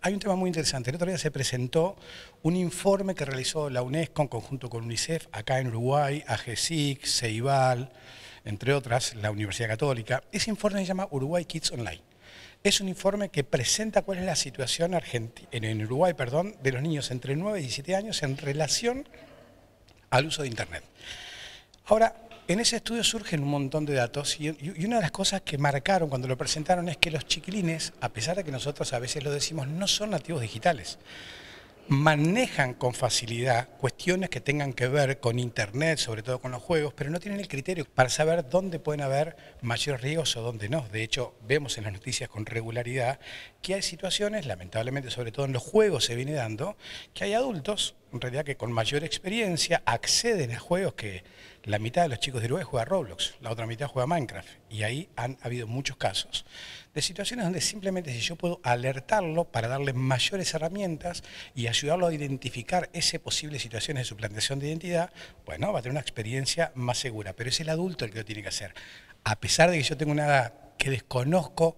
Hay un tema muy interesante. El otro día se presentó un informe que realizó la UNESCO en conjunto con UNICEF, acá en Uruguay, AGESIC, CEIBAL, entre otras, la Universidad Católica. Ese informe se llama Uruguay Kids Online. Es un informe que presenta cuál es la situación en Uruguay perdón, de los niños entre 9 y 17 años en relación al uso de Internet. Ahora, en ese estudio surgen un montón de datos y, una de las cosas que marcaron cuando lo presentaron es que los chiquilines, a pesar de que nosotros a veces lo decimos, no son nativos digitales manejan con facilidad cuestiones que tengan que ver con Internet, sobre todo con los juegos, pero no tienen el criterio para saber dónde pueden haber mayores riesgos o dónde no. De hecho, vemos en las noticias con regularidad que hay situaciones, lamentablemente, sobre todo en los juegos se viene dando, que hay adultos, en realidad, que con mayor experiencia acceden a juegos que la mitad de los chicos de Uruguay juega Roblox, la otra mitad juega Minecraft, y ahí han habido muchos casos situaciones donde simplemente si yo puedo alertarlo para darle mayores herramientas y ayudarlo a identificar ese posible situaciones de suplantación de identidad, bueno, va a tener una experiencia más segura. Pero es el adulto el que lo tiene que hacer. A pesar de que yo tengo una edad que desconozco,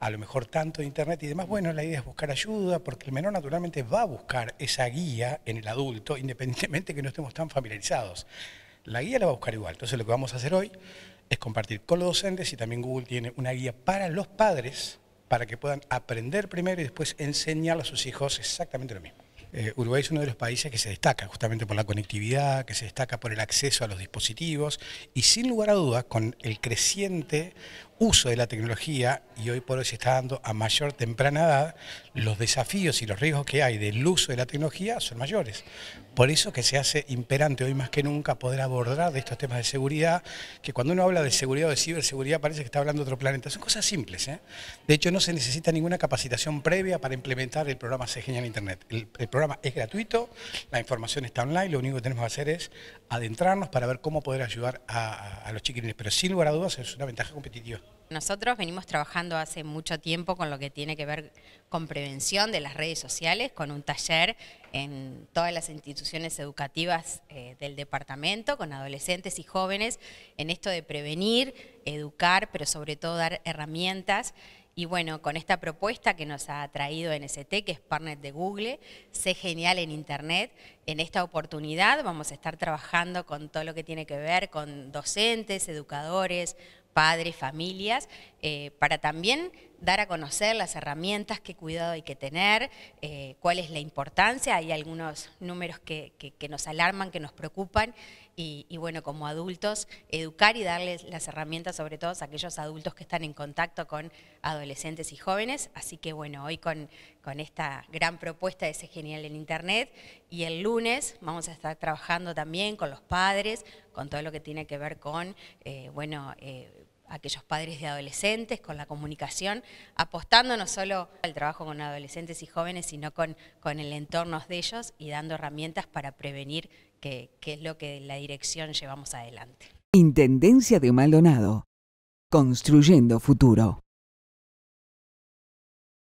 a lo mejor tanto de internet y demás, bueno, la idea es buscar ayuda, porque el menor naturalmente va a buscar esa guía en el adulto, independientemente que no estemos tan familiarizados. La guía la va a buscar igual. Entonces lo que vamos a hacer hoy es compartir con los docentes y también Google tiene una guía para los padres para que puedan aprender primero y después enseñar a sus hijos exactamente lo mismo. Eh, Uruguay es uno de los países que se destaca justamente por la conectividad, que se destaca por el acceso a los dispositivos y sin lugar a dudas con el creciente uso de la tecnología, y hoy por hoy se está dando a mayor temprana edad, los desafíos y los riesgos que hay del uso de la tecnología son mayores. Por eso que se hace imperante hoy más que nunca poder abordar de estos temas de seguridad, que cuando uno habla de seguridad o de ciberseguridad parece que está hablando de otro planeta. Son cosas simples. ¿eh? De hecho, no se necesita ninguna capacitación previa para implementar el programa en Internet. El, programa es gratuito, la información está online, lo único que tenemos que hacer es adentrarnos para ver cómo poder ayudar a, a los chiquilines. Pero sin lugar a dudas es una ventaja competitiva. Nosotros venimos trabajando hace mucho tiempo con lo que tiene que ver con prevención de las redes sociales, con un taller en todas las instituciones educativas eh, del departamento, con adolescentes y jóvenes, en esto de prevenir, educar, pero sobre todo dar herramientas. Y bueno, con esta propuesta que nos ha traído NST, que es partner de Google, Sé Genial en Internet, en esta oportunidad vamos a estar trabajando con todo lo que tiene que ver con docentes, educadores, padres, familias, eh, para también dar a conocer las herramientas, qué cuidado hay que tener, eh, cuál es la importancia. Hay algunos números que, nos alarman, que nos preocupan y, bueno, como adultos, educar y darles las herramientas, sobre todo a aquellos adultos que están en contacto con adolescentes y jóvenes. Así que bueno, hoy con, con esta gran propuesta de ese genial en Internet y el lunes vamos a estar trabajando también con los padres, con todo lo que tiene que ver con, eh, bueno, aquellos padres de adolescentes, con la comunicación, apostando no solo al trabajo con adolescentes y jóvenes, sino con, el entorno de ellos y dando herramientas para prevenir qué es lo que la dirección llevamos adelante. Intendencia de Maldonado. Construyendo futuro.